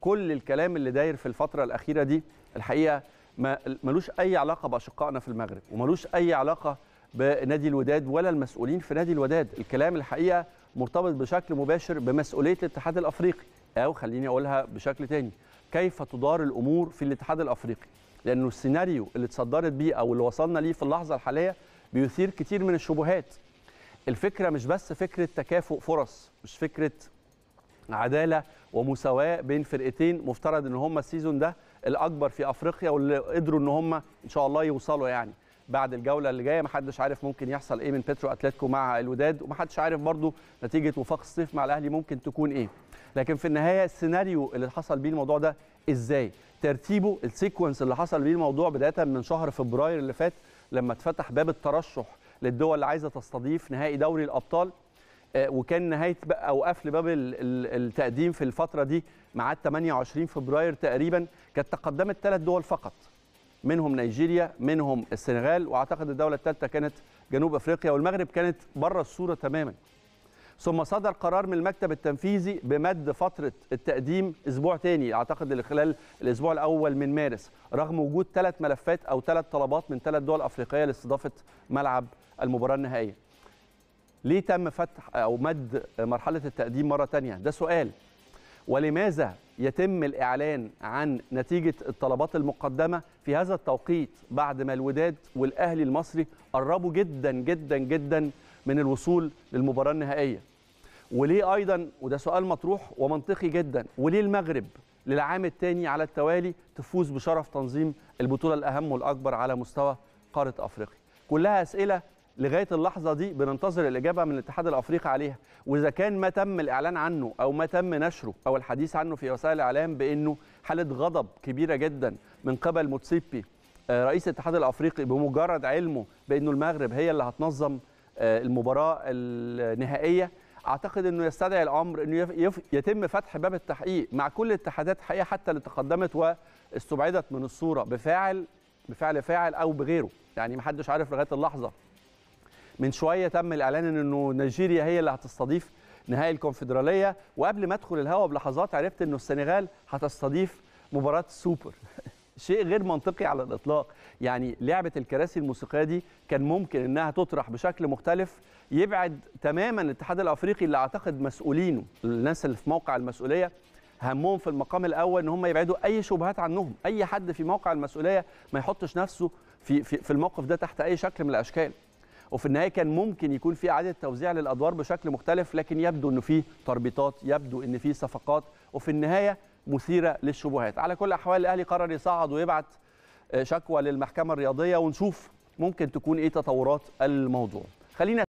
كل الكلام اللي داير في الفتره الاخيره دي الحقيقه ما ملوش اي علاقه باشقائنا في المغرب وملوش اي علاقه بنادي الوداد ولا المسؤولين في نادي الوداد الكلام الحقيقه مرتبط بشكل مباشر بمسؤوليه الاتحاد الافريقي او خليني اقولها بشكل تاني كيف تدار الامور في الاتحاد الافريقي لانه السيناريو اللي اتصدرت بيه او اللي وصلنا ليه في اللحظه الحاليه بيثير كتير من الشبهات الفكره مش بس فكره تكافؤ فرص مش فكره عداله ومساواه بين فرقتين مفترض ان هم السيزون ده الاكبر في افريقيا واللي قدروا ان هم ان شاء الله يوصلوا يعني بعد الجوله اللي جايه محدش عارف ممكن يحصل ايه من بترو اتلتيكو مع الوداد ومحدش عارف برضو نتيجه وفاق الصيف مع الاهلي ممكن تكون ايه لكن في النهايه السيناريو اللي حصل بيه الموضوع ده ازاي ترتيبه السيكونس اللي حصل بيه الموضوع بدايه من شهر فبراير اللي فات لما اتفتح باب الترشح للدول اللي عايزه تستضيف نهائي دوري الابطال آه، وكان نهايه بقى او قفل باب التقديم في الفتره دي معاد 28 فبراير تقريبا كانت تقدمت ثلاث دول فقط منهم نيجيريا منهم السنغال واعتقد الدوله الثالثه كانت جنوب افريقيا والمغرب كانت بره الصوره تماما ثم صدر قرار من المكتب التنفيذي بمد فتره التقديم اسبوع تاني اعتقد خلال الاسبوع الاول من مارس رغم وجود ثلاث ملفات او ثلاث طلبات من ثلاث دول افريقيه لاستضافه ملعب المباراه النهائيه ليه تم فتح او مد مرحله التقديم مره ثانيه ده سؤال ولماذا يتم الاعلان عن نتيجه الطلبات المقدمه في هذا التوقيت بعد ما الوداد والاهلي المصري قربوا جدا جدا جدا من الوصول للمباراه النهائيه وليه ايضا وده سؤال مطروح ومنطقي جدا وليه المغرب للعام الثاني على التوالي تفوز بشرف تنظيم البطوله الاهم والاكبر على مستوى قاره افريقيا كلها اسئله لغايه اللحظه دي بننتظر الاجابه من الاتحاد الافريقي عليها واذا كان ما تم الاعلان عنه او ما تم نشره او الحديث عنه في وسائل الاعلام بانه حاله غضب كبيره جدا من قبل موتسيبي آه، رئيس الاتحاد الافريقي بمجرد علمه بانه المغرب هي اللي هتنظم آه، المباراه النهائيه اعتقد انه يستدعي الامر انه يتم فتح باب التحقيق مع كل الاتحادات حقيقه حتى اللي تقدمت واستبعدت من الصوره بفاعل بفعل فاعل او بغيره يعني محدش عارف لغايه اللحظه من شويه تم الاعلان انه نيجيريا هي اللي هتستضيف نهائي الكونفدراليه وقبل ما ادخل الهوا بلحظات عرفت انه السنغال هتستضيف مباراه السوبر شيء غير منطقي على الاطلاق يعني لعبه الكراسي الموسيقيه دي كان ممكن انها تطرح بشكل مختلف يبعد تماما الاتحاد الافريقي اللي اعتقد مسؤولينه الناس اللي في موقع المسؤوليه همهم في المقام الاول ان هم يبعدوا اي شبهات عنهم اي حد في موقع المسؤوليه ما يحطش نفسه في في, في الموقف ده تحت اي شكل من الاشكال وفي النهايه كان ممكن يكون في اعاده توزيع للادوار بشكل مختلف لكن يبدو انه في تربيطات يبدو ان في صفقات وفي النهايه مثيره للشبهات على كل الاحوال الاهلي قرر يصعد ويبعت آه، شكوى للمحكمه الرياضيه ونشوف ممكن تكون ايه تطورات الموضوع خلينا